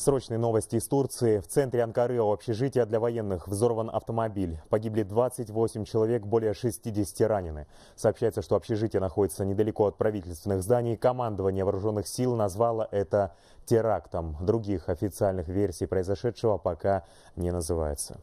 Срочные новости из Турции. В центре Анкары общежития для военных взорван автомобиль. Погибли 28 человек, более 60 ранены. Сообщается, что общежитие находится недалеко от правительственных зданий. Командование вооруженных сил назвало это терактом. Других официальных версий произошедшего пока не называется.